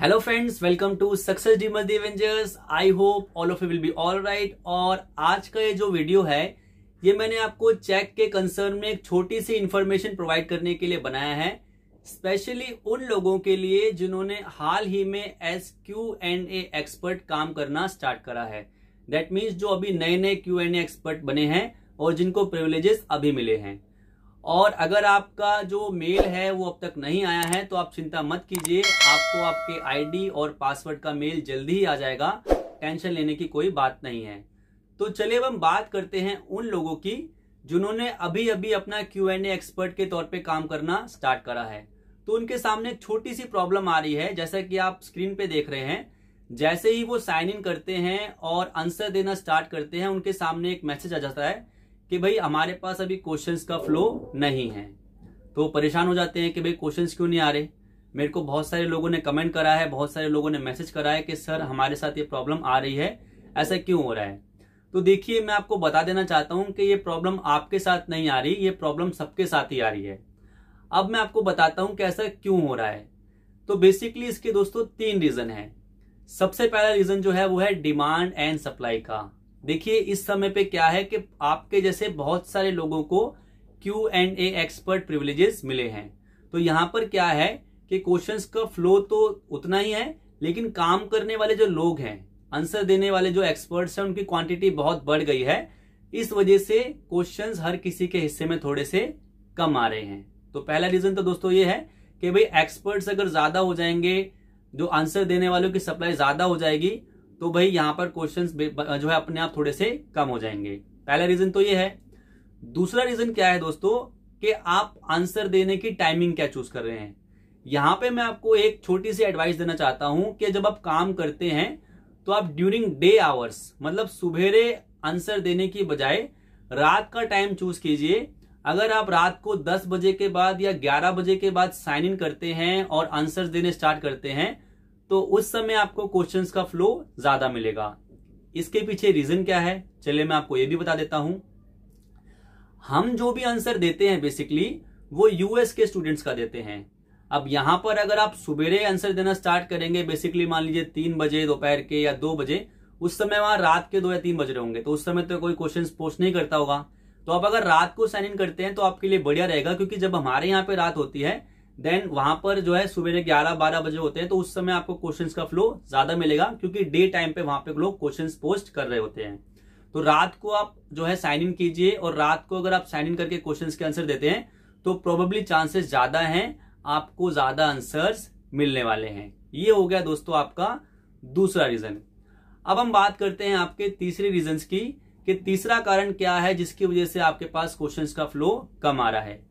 hello friends welcome to success the multi avengers I hope all of you will be all right और आज का ये जो video है ये मैंने आपको चेक के कंसर्न में एक छोटी सी इन्फॉर्मेशन प्रोवाइड करने के लिए बनाया है स्पेशली उन लोगों के लिए जिन्होंने हाल ही में S Q and A expert काम करना स्टार्ट करा है दैट मीन्स जो अभी नए नए क्यू एंड ए एक्सपर्ट बने हैं और जिनको प्रिवलेजेस अभी मिले हैं और अगर आपका जो मेल है वो अब तक नहीं आया है तो आप चिंता मत कीजिए आपको आपके आईडी और पासवर्ड का मेल जल्दी ही आ जाएगा टेंशन लेने की कोई बात नहीं है तो चलिए अब हम बात करते हैं उन लोगों की जिन्होंने अभी अभी अपना क्यू एंड एक्सपर्ट के तौर पे काम करना स्टार्ट करा है तो उनके सामने छोटी सी प्रॉब्लम आ रही है जैसा कि आप स्क्रीन पे देख रहे हैं जैसे ही वो साइन इन करते हैं और आंसर देना स्टार्ट करते हैं उनके सामने एक मैसेज आ जाता है कि भाई हमारे पास अभी क्वेश्चंस का फ्लो नहीं है तो परेशान हो जाते हैं कि भाई क्वेश्चंस क्यों नहीं आ रहे मेरे को बहुत सारे लोगों ने कमेंट करा है बहुत सारे लोगों ने मैसेज करा है कि सर हमारे साथ ये प्रॉब्लम आ रही है ऐसा क्यों हो रहा है तो देखिए मैं आपको बता देना चाहता हूँ कि ये प्रॉब्लम आपके साथ नहीं आ रही ये प्रॉब्लम सबके साथ ही आ रही है अब मैं आपको बताता हूँ कि ऐसा क्यों हो रहा है तो बेसिकली इसके दोस्तों तीन रीजन है सबसे पहला रीजन जो है वो है डिमांड एंड सप्लाई का देखिए इस समय पे क्या है कि आपके जैसे बहुत सारे लोगों को Q and A expert privileges मिले हैं तो यहां पर क्या है कि क्वेश्चंस का फ्लो तो उतना ही है लेकिन काम करने वाले जो लोग हैं आंसर देने वाले जो एक्सपर्ट्स हैं उनकी क्वांटिटी बहुत बढ़ गई है इस वजह से क्वेश्चन हर किसी के हिस्से में थोड़े से कम आ रहे हैं तो पहला रीजन तो दोस्तों ये है कि भाई एक्सपर्ट्स अगर ज्यादा हो जाएंगे जो आंसर देने वालों की सप्लाई ज्यादा हो जाएगी तो भाई यहां पर क्वेश्चंस जो है अपने आप थोड़े से कम हो जाएंगे पहला रीजन तो ये है दूसरा रीजन क्या है दोस्तों कि आप आंसर देने की टाइमिंग क्या चूज कर रहे हैं यहां पे मैं आपको एक छोटी सी एडवाइस देना चाहता हूं कि जब आप काम करते हैं तो आप ड्यूरिंग डे आवर्स मतलब सुबेरे आंसर देने की बजाय रात का टाइम चूज कीजिए अगर आप रात को 10 बजे के बाद या 11 बजे के बाद साइन इन करते हैं और आंसर देने स्टार्ट करते हैं तो उस समय आपको क्वेश्चन का फ्लो ज्यादा मिलेगा इसके पीछे रीजन क्या है चलिए मैं आपको ये भी बता देता हूं हम जो भी आंसर देते हैं बेसिकली वो यूएस के स्टूडेंट्स का देते हैं अब यहां पर अगर आप सुबेरे आंसर देना स्टार्ट करेंगे बेसिकली मान लीजिए तीन बजे दोपहर के या दो बजे उस समय वहां रात के दो या तीन बज रहे होंगे तो उस समय तो कोई क्वेश्चन पोस्ट नहीं करता होगा तो आप अगर रात को साइन इन करते हैं तो आपके लिए बढ़िया रहेगा क्योंकि जब हमारे यहाँ पे रात होती है देन वहां पर जो है सुबह ग्यारह बारह बजे होते हैं तो उस समय आपको क्वेश्चंस का फ्लो ज्यादा मिलेगा क्योंकि डे टाइम पे वहां पे लोग क्वेश्चंस पोस्ट कर रहे होते हैं तो रात को आप जो है साइन इन कीजिए और रात को अगर आप साइन इन करके क्वेश्चंस के आंसर देते हैं तो प्रोबेबली चांसेस ज्यादा हैं आपको ज्यादा आंसर्स मिलने वाले हैं ये हो गया दोस्तों आपका दूसरा रीजन अब हम बात करते हैं आपके तीसरे रीजन की कि तीसरा कारण क्या है जिसकी वजह से आपके पास क्वेश्चन का फ्लो कम आ रहा है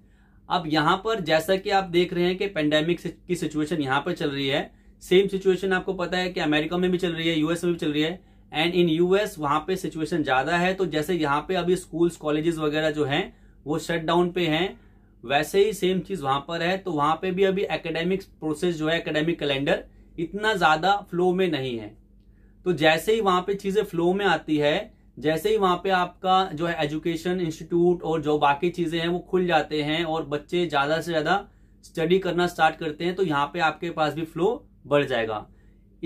अब यहां पर जैसा कि आप देख रहे हैं कि पेंडेमिक की सिचुएशन यहां पर चल रही है सेम सिचुएशन आपको पता है कि अमेरिका में भी चल रही है यूएस में भी चल रही है एंड इन यूएस वहां पे सिचुएशन ज्यादा है तो जैसे यहाँ पे अभी स्कूल्स कॉलेजेस वगैरह जो हैं वो शट डाउन पे हैं वैसे ही सेम चीज वहां पर है तो वहां पे भी अभी एकेडमिक प्रोसेस जो है एकेडमिक कैलेंडर इतना ज्यादा फ्लो में नहीं है तो जैसे ही वहां पे चीजें फ्लो में आती है जैसे ही वहां पे आपका जो है एजुकेशन इंस्टीट्यूट और जो बाकी चीजें हैं वो खुल जाते हैं और बच्चे ज्यादा से ज्यादा स्टडी करना स्टार्ट करते हैं तो यहाँ पे आपके पास भी फ्लो बढ़ जाएगा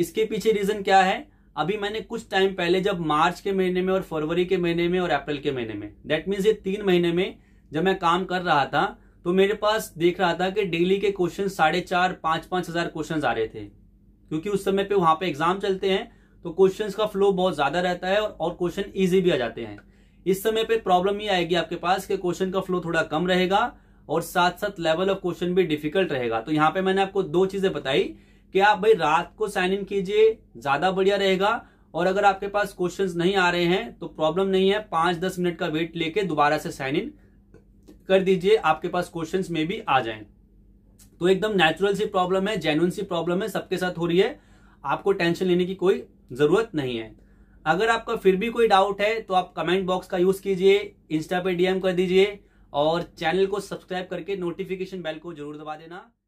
इसके पीछे रीजन क्या है अभी मैंने कुछ टाइम पहले जब मार्च के महीने में और फरवरी के महीने में और अप्रैल के महीने में दैट मीन्स ये तीन महीने में जब मैं काम कर रहा था तो मेरे पास देख रहा था कि डेली के क्वेश्चन साढ़े चार पांच पांच हजार क्वेश्चन आ रहे थे क्योंकि उस समय पे वहां पे एग्जाम चलते हैं तो क्वेश्चंस का फ्लो बहुत ज्यादा रहता है और क्वेश्चन इजी भी आ जाते हैं इस समय पे प्रॉब्लम ये आएगी आपके पास कि क्वेश्चन का फ्लो थोड़ा कम रहेगा और साथ साथ लेवल ऑफ क्वेश्चन भी डिफिकल्ट रहेगा तो यहाँ पे मैंने आपको दो चीजें बताई कि आप भाई रात को साइन इन कीजिए ज्यादा बढ़िया रहेगा और अगर आपके पास क्वेश्चंस नहीं आ रहे हैं तो प्रॉब्लम नहीं है पांच दस मिनट का वेट लेके दोबारा से साइन इन कर दीजिए आपके पास क्वेश्चंस में भी आ जाएं तो एकदम नेचुरल सी प्रॉब्लम है जेन्यून सी प्रॉब्लम है सबके साथ हो रही है आपको टेंशन लेने की कोई जरूरत नहीं है अगर आपका फिर भी कोई डाउट है तो आप कमेंट बॉक्स का यूज कीजिए इंस्टा पे डीएम कर दीजिए और चैनल को सब्सक्राइब करके नोटिफिकेशन बेल को जरूर दबा देना